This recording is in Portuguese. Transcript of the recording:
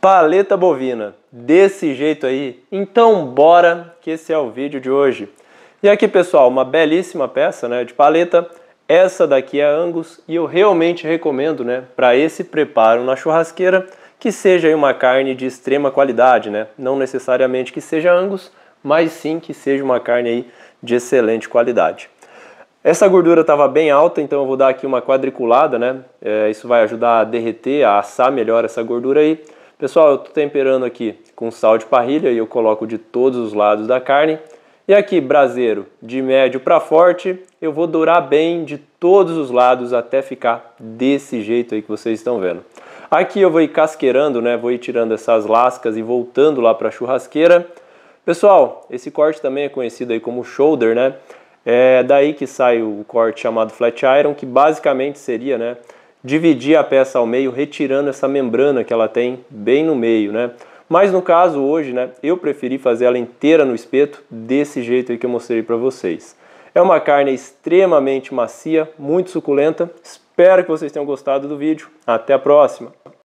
paleta bovina desse jeito aí? Então bora, que esse é o vídeo de hoje. E aqui pessoal, uma belíssima peça né, de paleta, essa daqui é Angus e eu realmente recomendo né, para esse preparo na churrasqueira que seja uma carne de extrema qualidade, né? não necessariamente que seja Angus, mas sim que seja uma carne aí de excelente qualidade. Essa gordura estava bem alta, então eu vou dar aqui uma quadriculada, né? É, isso vai ajudar a derreter, a assar melhor essa gordura aí. Pessoal, eu estou temperando aqui com sal de parrilha e eu coloco de todos os lados da carne. E aqui, braseiro, de médio para forte, eu vou dourar bem de todos os lados até ficar desse jeito aí que vocês estão vendo. Aqui eu vou ir casqueirando, né? Vou ir tirando essas lascas e voltando lá para a churrasqueira. Pessoal, esse corte também é conhecido aí como shoulder, né? É daí que sai o corte chamado flat iron, que basicamente seria, né? dividir a peça ao meio, retirando essa membrana que ela tem bem no meio, né? Mas no caso hoje, né, eu preferi fazer ela inteira no espeto, desse jeito aí que eu mostrei para vocês. É uma carne extremamente macia, muito suculenta. Espero que vocês tenham gostado do vídeo. Até a próxima!